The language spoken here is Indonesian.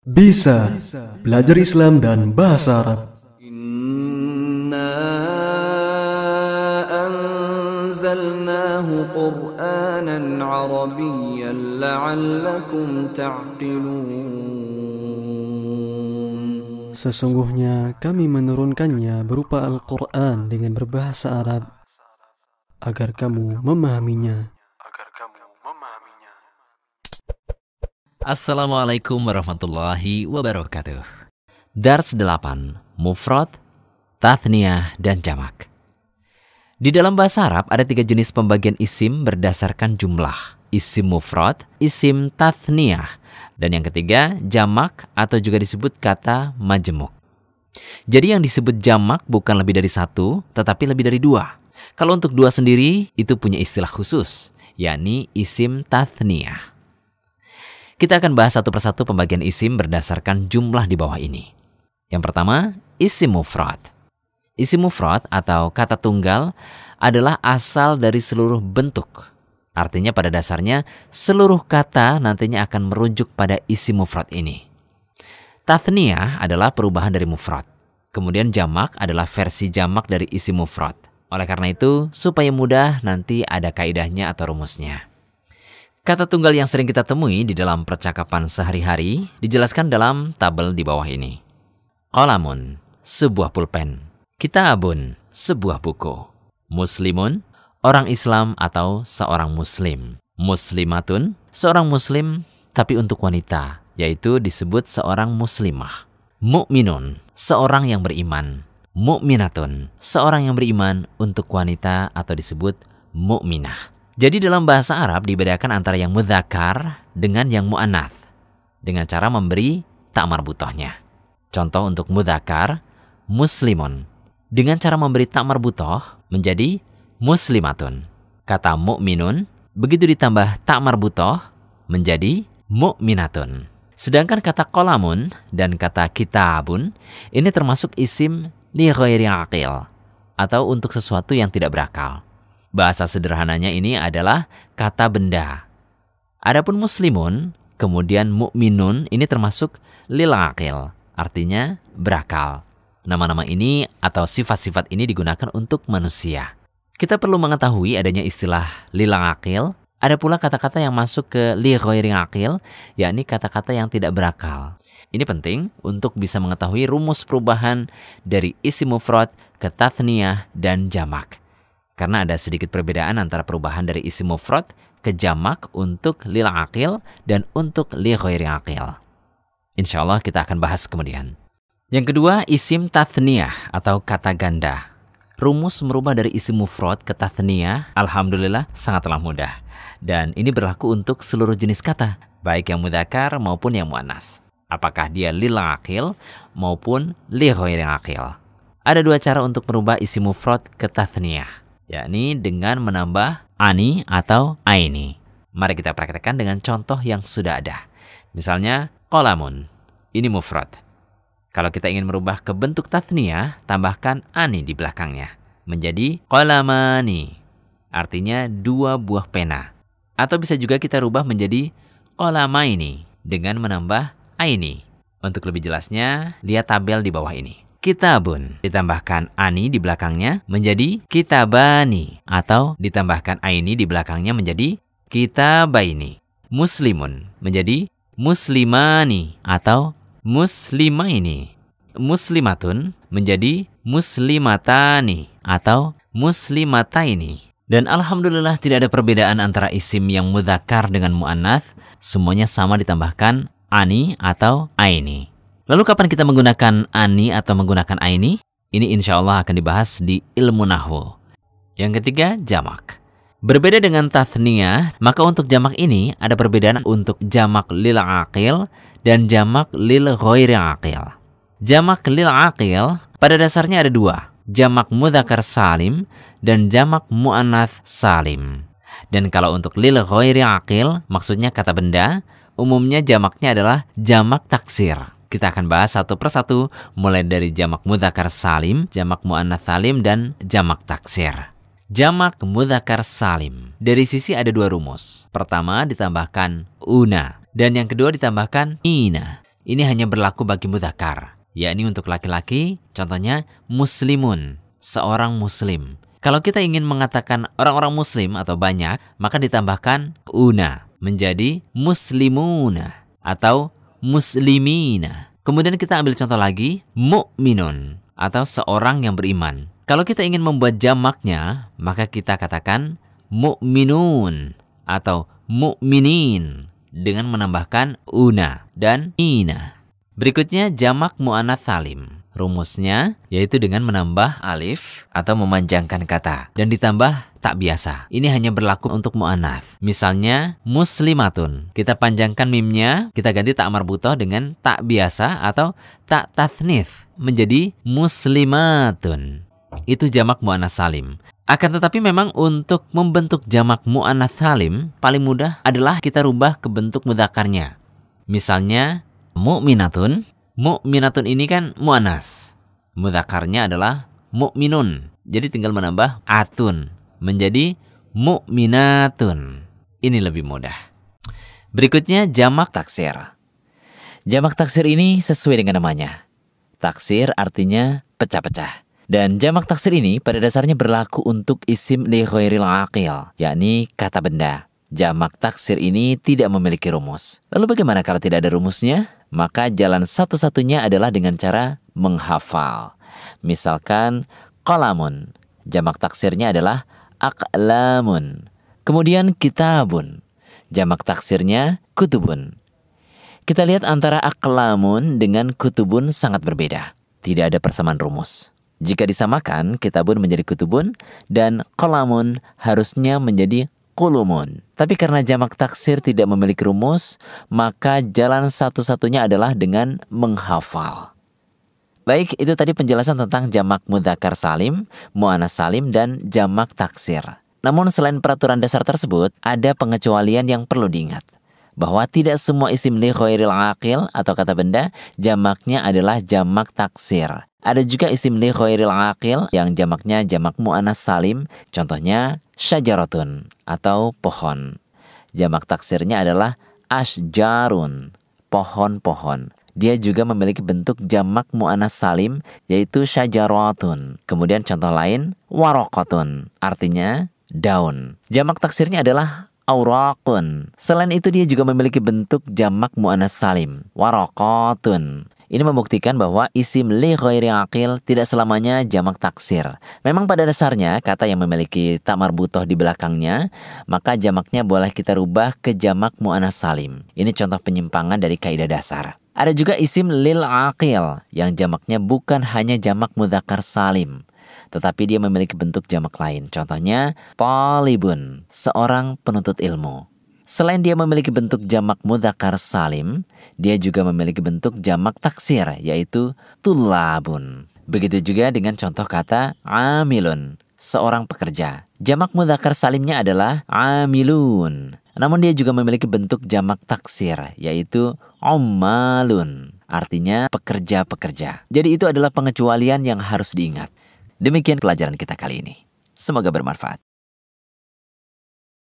Bisa belajar Islam dan bahasa Arab. Inna anzalnahu Qur'anan Arabiyyan la'allakum ta'qilun. Sesungguhnya kami menurunkannya berupa Al-Qur'an dengan berbahasa Arab agar kamu memahaminya. Assalamualaikum warahmatullahi wabarakatuh. Dars 8, mufrad, tathniyah dan jamak. Di dalam bahasa Arab ada tiga jenis pembagian isim berdasarkan jumlah. Isim mufrad, isim tathniyah, dan yang ketiga jamak atau juga disebut kata majemuk. Jadi yang disebut jamak bukan lebih dari satu, tetapi lebih dari dua. Kalau untuk dua sendiri, itu punya istilah khusus, yakni isim tathniyah. Kita akan bahas satu persatu pembagian isim berdasarkan jumlah di bawah ini. Yang pertama, isim mufrad. Isim mufrad atau kata tunggal adalah asal dari seluruh bentuk. Artinya pada dasarnya seluruh kata nantinya akan merujuk pada isim mufrad ini. Tathniyah adalah perubahan dari mufrad. Kemudian jamak adalah versi jamak dari isim mufrad. Oleh karena itu, supaya mudah nanti ada kaidahnya atau rumusnya. Kata tunggal yang sering kita temui di dalam percakapan sehari-hari dijelaskan dalam tabel di bawah ini. Kolamun, sebuah pulpen. Kita abun, sebuah buku. Muslimun, orang Islam atau seorang muslim. Muslimatun, seorang muslim tapi untuk wanita, yaitu disebut seorang muslimah. Mukminun, seorang yang beriman. Mukminatun, seorang yang beriman untuk wanita atau disebut mukminah. Jadi dalam bahasa Arab dibedakan antara yang mudhakar dengan yang mu'anath dengan cara memberi tamar butohnya. Contoh untuk mudhakar, muslimun. Dengan cara memberi tamar butoh menjadi muslimatun. Kata mu'minun begitu ditambah tamar butoh menjadi mu'minatun. Sedangkan kata kolamun dan kata kitabun ini termasuk isim li ghairi aqil atau untuk sesuatu yang tidak berakal. Bahasa sederhananya ini adalah kata benda. Adapun muslimun, kemudian mukminun ini termasuk lil akil, artinya berakal. Nama-nama ini atau sifat-sifat ini digunakan untuk manusia. Kita perlu mengetahui adanya istilah lilang akil. Ada pula kata-kata yang masuk ke li akil, yakni kata-kata yang tidak berakal. Ini penting untuk bisa mengetahui rumus perubahan dari isi mufrad ke tathniyah dan jamak. Karena ada sedikit perbedaan antara perubahan dari isi mufrad ke jamak untuk lil akil dan untuk li ghairi akil. Insya Allah kita akan bahas kemudian. Yang kedua, isim tathniyah atau kata ganda. Rumus merubah dari isim mufrad ke tathniyah, alhamdulillah sangatlah mudah. Dan ini berlaku untuk seluruh jenis kata, baik yang mudakar maupun yang muannas. Apakah dia lil akil maupun li ghairi akil. Ada dua cara untuk merubah isim mufrad ke tathniyah yakni dengan menambah ani atau aini. Mari kita praktekkan dengan contoh yang sudah ada. Misalnya kolamun, ini mufrad. Kalau kita ingin merubah ke bentuk tathnia, tambahkan ani di belakangnya menjadi kolamani, artinya dua buah pena. Atau bisa juga kita rubah menjadi kolamaini dengan menambah aini. Untuk lebih jelasnya, lihat tabel di bawah ini kitabun. Ditambahkan ani di belakangnya menjadi kitabani atau ditambahkan aini di belakangnya menjadi kitabaini. Muslimun menjadi muslimani atau muslimaini. Muslimatun menjadi muslimatani atau muslimataini. Dan alhamdulillah tidak ada perbedaan antara isim yang mudzakkar dengan muannats, semuanya sama ditambahkan ani atau aini. Lalu kapan kita menggunakan ani atau menggunakan aini? Ini insya Allah akan dibahas di ilmu nahwu. Yang ketiga, jamak. Berbeda dengan tathniyah, maka untuk jamak ini ada perbedaan untuk jamak lil aqil dan jamak lil ghairi aqil. Jamak lil aqil pada dasarnya ada dua, jamak mudhakar salim dan jamak mu'anath salim. Dan kalau untuk lil ghairi aqil, maksudnya kata benda, umumnya jamaknya adalah jamak taksir. Kita akan bahas satu persatu mulai dari jamak mudhakar salim, jamak muannats salim dan jamak taksir. Jamak mudhakar salim. Dari sisi ada dua rumus. Pertama ditambahkan una dan yang kedua ditambahkan ina. Ini hanya berlaku bagi mudhakar, yakni untuk laki-laki, contohnya muslimun, seorang muslim. Kalau kita ingin mengatakan orang-orang muslim atau banyak, maka ditambahkan una menjadi muslimuna atau muslimina. Kemudian kita ambil contoh lagi, mu'minun atau seorang yang beriman. Kalau kita ingin membuat jamaknya, maka kita katakan mu'minun atau mu'minin dengan menambahkan una dan ina. Berikutnya jamak mu'anats salim. Rumusnya yaitu dengan menambah alif atau memanjangkan kata dan ditambah tak biasa. Ini hanya berlaku untuk mu'anath. Misalnya muslimatun. Kita panjangkan mimnya, kita ganti tak marbutoh dengan tak biasa atau tak tathnith menjadi muslimatun. Itu jamak mu'anath salim. Akan tetapi memang untuk membentuk jamak mu'anath salim paling mudah adalah kita rubah ke bentuk mudakarnya Misalnya mu'minatun mu'minatun ini kan mu'anas. Mudakarnya adalah mu'minun. Jadi tinggal menambah atun menjadi mu'minatun. Ini lebih mudah. Berikutnya jamak taksir. Jamak taksir ini sesuai dengan namanya. Taksir artinya pecah-pecah. Dan jamak taksir ini pada dasarnya berlaku untuk isim li aqil, yakni kata benda. Jamak taksir ini tidak memiliki rumus. Lalu bagaimana kalau tidak ada rumusnya? Maka jalan satu-satunya adalah dengan cara menghafal. Misalkan kolamun. Jamak taksirnya adalah aklamun. Kemudian kitabun. Jamak taksirnya kutubun. Kita lihat antara aklamun dengan kutubun sangat berbeda. Tidak ada persamaan rumus. Jika disamakan, kitabun menjadi kutubun dan kolamun harusnya menjadi kulumun. Tapi karena jamak taksir tidak memiliki rumus, maka jalan satu-satunya adalah dengan menghafal. Baik, itu tadi penjelasan tentang jamak mudakar salim, muana salim, dan jamak taksir. Namun selain peraturan dasar tersebut, ada pengecualian yang perlu diingat bahwa tidak semua isim li khairil aqil atau kata benda jamaknya adalah jamak taksir. Ada juga isim li khairil aqil yang jamaknya jamak mu'anas salim, contohnya syajaratun atau pohon. Jamak taksirnya adalah asjarun, pohon-pohon. Dia juga memiliki bentuk jamak mu'anas salim yaitu syajaratun. Kemudian contoh lain warokotun artinya daun. Jamak taksirnya adalah awraqun. Selain itu dia juga memiliki bentuk jamak mu'anas salim, waraqatun. Ini membuktikan bahwa isim li ghairi akil tidak selamanya jamak taksir. Memang pada dasarnya kata yang memiliki tamar marbutoh di belakangnya, maka jamaknya boleh kita rubah ke jamak mu'anas salim. Ini contoh penyimpangan dari kaidah dasar. Ada juga isim lil akil yang jamaknya bukan hanya jamak mudzakkar salim, tetapi dia memiliki bentuk jamak lain. Contohnya, polibun, seorang penuntut ilmu. Selain dia memiliki bentuk jamak mudakar salim, dia juga memiliki bentuk jamak taksir, yaitu tulabun. Begitu juga dengan contoh kata amilun, seorang pekerja. Jamak mudakar salimnya adalah amilun. Namun dia juga memiliki bentuk jamak taksir, yaitu omalun, Artinya pekerja-pekerja. Jadi itu adalah pengecualian yang harus diingat. Demikian pelajaran kita kali ini. Semoga bermanfaat.